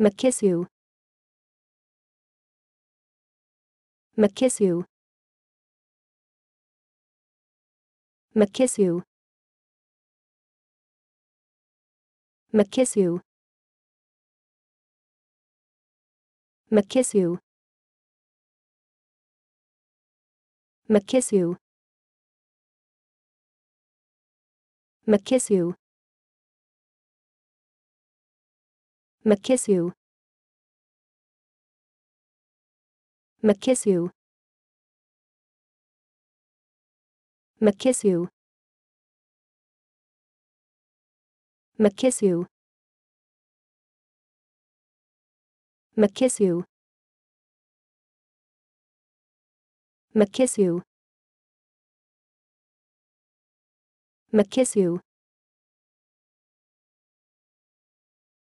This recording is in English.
Makisu Makisu Makisu Makisu Makisu Makisu Makisu Makisu Makisu Makisu Makisu Makisu Makisu Makisu